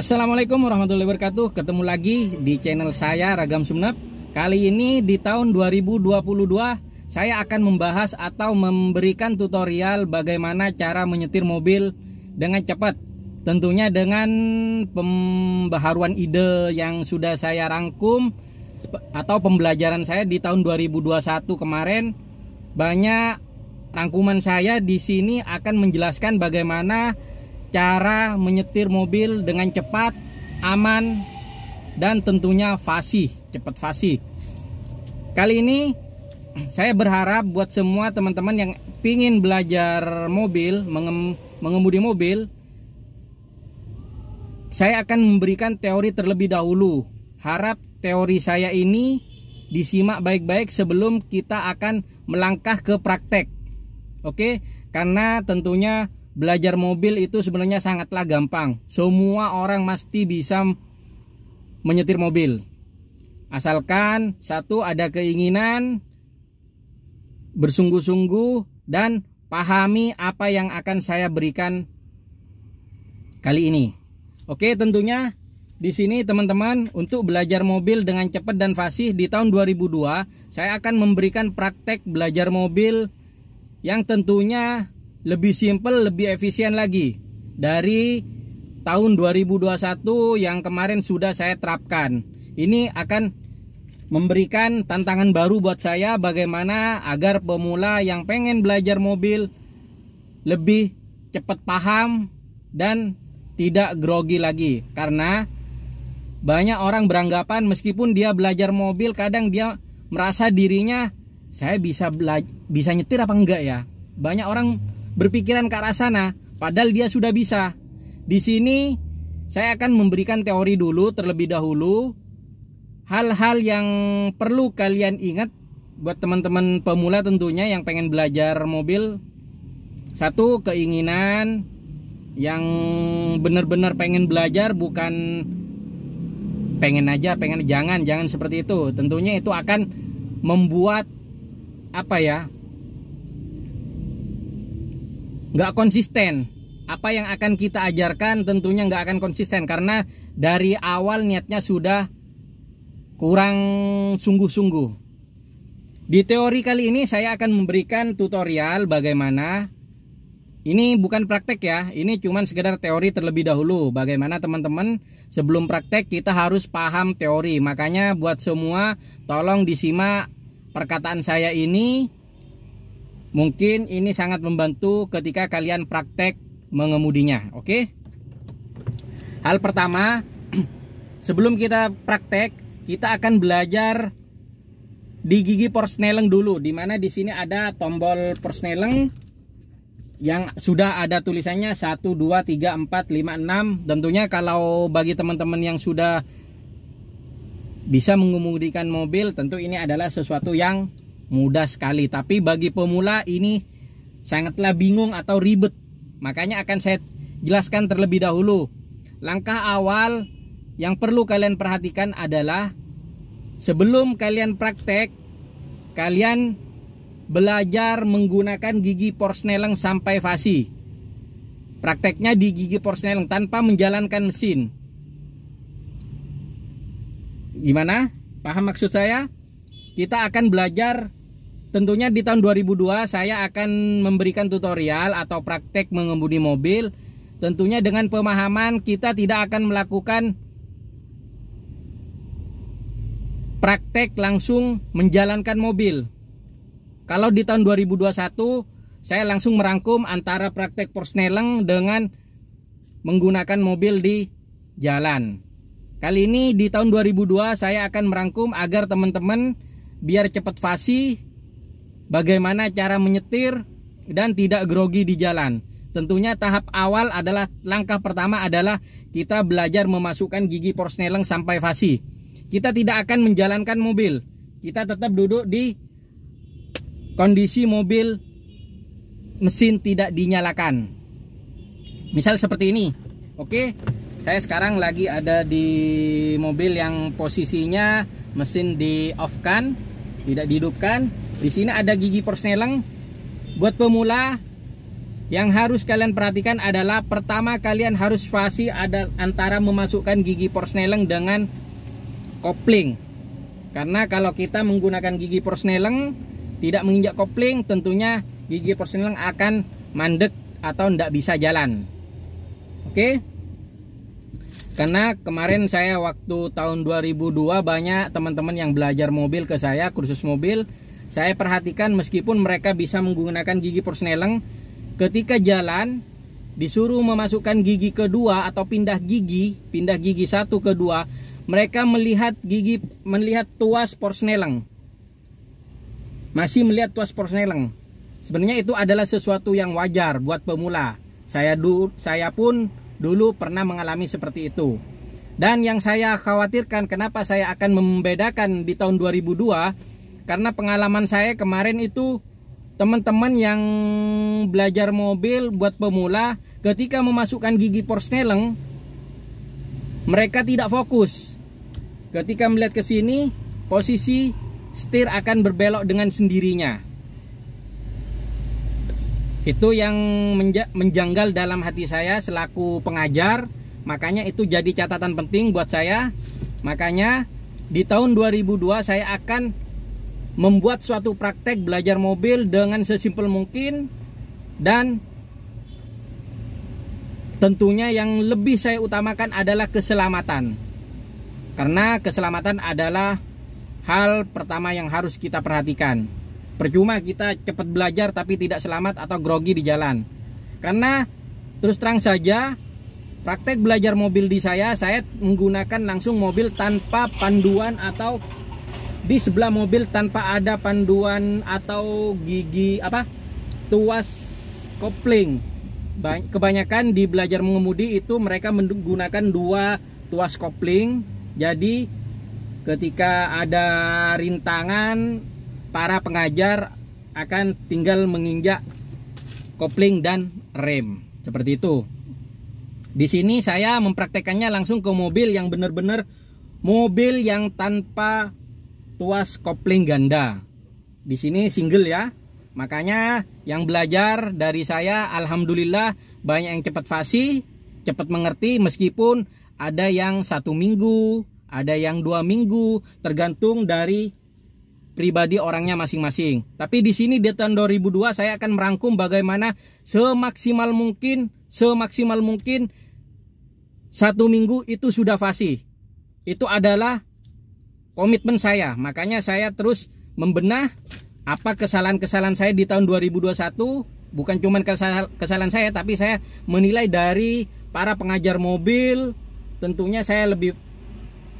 Assalamualaikum warahmatullahi wabarakatuh Ketemu lagi di channel saya Ragam Sumnep Kali ini di tahun 2022 Saya akan membahas atau memberikan tutorial Bagaimana cara menyetir mobil dengan cepat Tentunya dengan pembaharuan ide yang sudah saya rangkum Atau pembelajaran saya di tahun 2021 kemarin Banyak rangkuman saya di sini akan menjelaskan bagaimana cara menyetir mobil dengan cepat, aman, dan tentunya fasih, cepat fasih. Kali ini saya berharap buat semua teman-teman yang ingin belajar mobil, mengem, mengemudi mobil, saya akan memberikan teori terlebih dahulu. Harap teori saya ini disimak baik-baik sebelum kita akan melangkah ke praktek. Oke, karena tentunya belajar mobil itu sebenarnya sangatlah gampang. Semua orang pasti bisa menyetir mobil. Asalkan satu ada keinginan bersungguh-sungguh dan pahami apa yang akan saya berikan kali ini. Oke, tentunya di sini teman-teman untuk belajar mobil dengan cepat dan fasih di tahun 2002 saya akan memberikan praktek belajar mobil yang tentunya lebih simple, lebih efisien lagi dari tahun 2021 yang kemarin sudah saya terapkan. Ini akan memberikan tantangan baru buat saya bagaimana agar pemula yang pengen belajar mobil lebih cepat paham dan tidak grogi lagi karena banyak orang beranggapan meskipun dia belajar mobil kadang dia merasa dirinya saya bisa bisa nyetir apa enggak ya banyak orang berpikiran ke arah sana, padahal dia sudah bisa. Di sini saya akan memberikan teori dulu terlebih dahulu hal-hal yang perlu kalian ingat buat teman-teman pemula tentunya yang pengen belajar mobil. Satu, keinginan yang benar-benar pengen belajar bukan pengen aja, pengen jangan, jangan seperti itu. Tentunya itu akan membuat apa ya? nggak konsisten apa yang akan kita ajarkan tentunya nggak akan konsisten karena dari awal niatnya sudah kurang sungguh-sungguh di teori kali ini saya akan memberikan tutorial bagaimana ini bukan praktek ya ini cuman sekedar teori terlebih dahulu bagaimana teman-teman sebelum praktek kita harus paham teori makanya buat semua tolong disimak perkataan saya ini Mungkin ini sangat membantu ketika kalian praktek mengemudinya, oke? Okay? Hal pertama, sebelum kita praktek, kita akan belajar di gigi porsneleng dulu, Dimana di sini ada tombol porsneleng yang sudah ada tulisannya 1 2 3 4 5 6. Tentunya kalau bagi teman-teman yang sudah bisa mengemudikan mobil, tentu ini adalah sesuatu yang mudah sekali tapi bagi pemula ini sangatlah bingung atau ribet makanya akan saya jelaskan terlebih dahulu langkah awal yang perlu kalian perhatikan adalah sebelum kalian praktek kalian belajar menggunakan gigi porsneleng sampai fasi prakteknya di gigi porsneleng tanpa menjalankan mesin gimana paham maksud saya kita akan belajar Tentunya di tahun 2002 saya akan memberikan tutorial atau praktek mengemudi mobil Tentunya dengan pemahaman kita tidak akan melakukan praktek langsung menjalankan mobil Kalau di tahun 2021 saya langsung merangkum antara praktek porsneleng dengan menggunakan mobil di jalan Kali ini di tahun 2002 saya akan merangkum agar teman-teman biar cepat fasih bagaimana cara menyetir dan tidak grogi di jalan. Tentunya tahap awal adalah langkah pertama adalah kita belajar memasukkan gigi porsneleng sampai fasi. Kita tidak akan menjalankan mobil. Kita tetap duduk di kondisi mobil mesin tidak dinyalakan. Misal seperti ini. Oke, saya sekarang lagi ada di mobil yang posisinya mesin di off kan, tidak dihidupkan. Di sini ada gigi persneleng. Buat pemula yang harus kalian perhatikan adalah pertama kalian harus fasi ada antara memasukkan gigi persneleng dengan kopling. Karena kalau kita menggunakan gigi persneleng tidak menginjak kopling, tentunya gigi persneleng akan mandek atau tidak bisa jalan. Oke? Karena kemarin saya waktu tahun 2002 banyak teman-teman yang belajar mobil ke saya kursus mobil saya perhatikan meskipun mereka bisa menggunakan gigi persneleng ketika jalan disuruh memasukkan gigi kedua atau pindah gigi, pindah gigi satu ke dua, mereka melihat gigi melihat tuas porseneleng Masih melihat tuas porseneleng Sebenarnya itu adalah sesuatu yang wajar buat pemula. Saya du, saya pun dulu pernah mengalami seperti itu. Dan yang saya khawatirkan kenapa saya akan membedakan di tahun 2002 karena pengalaman saya kemarin itu teman-teman yang belajar mobil buat pemula ketika memasukkan gigi porsneleng mereka tidak fokus ketika melihat ke sini posisi setir akan berbelok dengan sendirinya itu yang menjanggal dalam hati saya selaku pengajar makanya itu jadi catatan penting buat saya makanya di tahun 2002 saya akan membuat suatu praktek belajar mobil dengan sesimpel mungkin dan tentunya yang lebih saya utamakan adalah keselamatan karena keselamatan adalah hal pertama yang harus kita perhatikan percuma kita cepat belajar tapi tidak selamat atau grogi di jalan karena terus terang saja praktek belajar mobil di saya saya menggunakan langsung mobil tanpa panduan atau di sebelah mobil tanpa ada panduan atau gigi apa tuas kopling kebanyakan di belajar mengemudi itu mereka menggunakan dua tuas kopling jadi ketika ada rintangan para pengajar akan tinggal menginjak kopling dan rem seperti itu di sini saya mempraktekannya langsung ke mobil yang benar-benar mobil yang tanpa tuas kopling ganda. Di sini single ya. Makanya yang belajar dari saya alhamdulillah banyak yang cepat fasih, cepat mengerti meskipun ada yang satu minggu, ada yang dua minggu, tergantung dari pribadi orangnya masing-masing. Tapi di sini di tahun 2002 saya akan merangkum bagaimana semaksimal mungkin, semaksimal mungkin satu minggu itu sudah fasih. Itu adalah komitmen saya. Makanya saya terus membenah apa kesalahan-kesalahan saya di tahun 2021 bukan cuma kesalahan saya tapi saya menilai dari para pengajar mobil tentunya saya lebih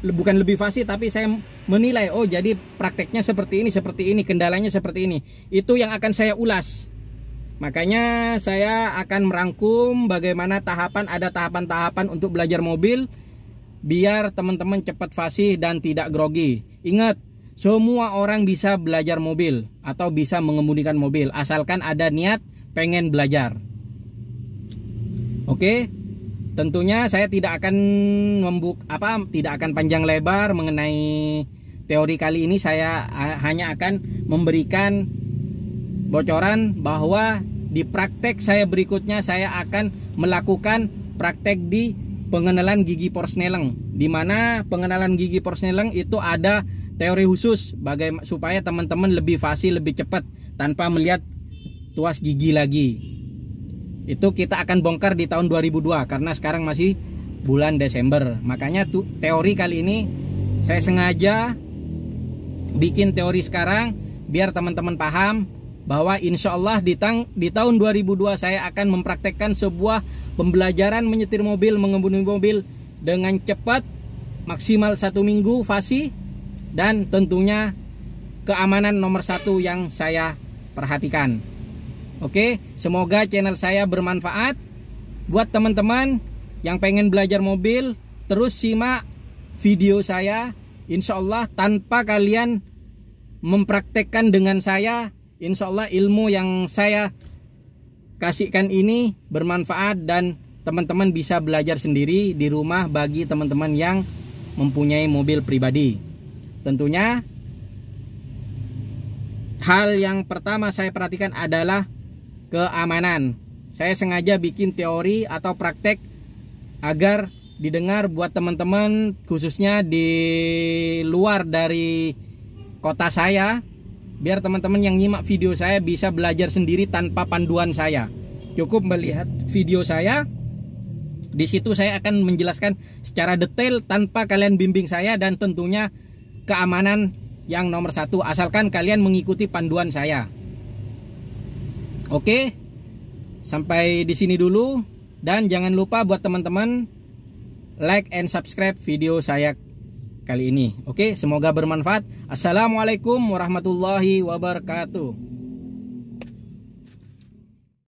bukan lebih fasih tapi saya menilai oh jadi prakteknya seperti ini seperti ini kendalanya seperti ini itu yang akan saya ulas makanya saya akan merangkum bagaimana tahapan ada tahapan-tahapan untuk belajar mobil biar teman-teman cepat fasih dan tidak grogi. Ingat, semua orang bisa belajar mobil atau bisa mengemudikan mobil asalkan ada niat pengen belajar. Oke. Tentunya saya tidak akan membuk apa tidak akan panjang lebar mengenai teori kali ini saya hanya akan memberikan bocoran bahwa di praktek saya berikutnya saya akan melakukan praktek di pengenalan gigi porseneleng di mana pengenalan gigi porseneleng itu ada teori khusus bagaimana supaya teman-teman lebih fasih lebih cepat tanpa melihat tuas gigi lagi itu kita akan bongkar di tahun 2002 karena sekarang masih bulan Desember makanya tuh teori kali ini saya sengaja bikin teori sekarang biar teman-teman paham bahwa insya Allah di, tang, di tahun 2002 saya akan mempraktekkan sebuah pembelajaran menyetir mobil, mengemudi mobil dengan cepat, maksimal satu minggu fasi, dan tentunya keamanan nomor satu yang saya perhatikan. Oke, semoga channel saya bermanfaat buat teman-teman yang pengen belajar mobil. Terus simak video saya, insya Allah tanpa kalian mempraktekkan dengan saya Insya Allah ilmu yang saya kasihkan ini bermanfaat dan teman-teman bisa belajar sendiri di rumah bagi teman-teman yang mempunyai mobil pribadi. Tentunya hal yang pertama saya perhatikan adalah keamanan. Saya sengaja bikin teori atau praktek agar didengar buat teman-teman khususnya di luar dari kota saya biar teman-teman yang nyimak video saya bisa belajar sendiri tanpa panduan saya. Cukup melihat video saya. Di situ saya akan menjelaskan secara detail tanpa kalian bimbing saya dan tentunya keamanan yang nomor satu asalkan kalian mengikuti panduan saya. Oke, sampai di sini dulu dan jangan lupa buat teman-teman like and subscribe video saya kali ini. Oke, semoga bermanfaat. Assalamualaikum warahmatullahi wabarakatuh.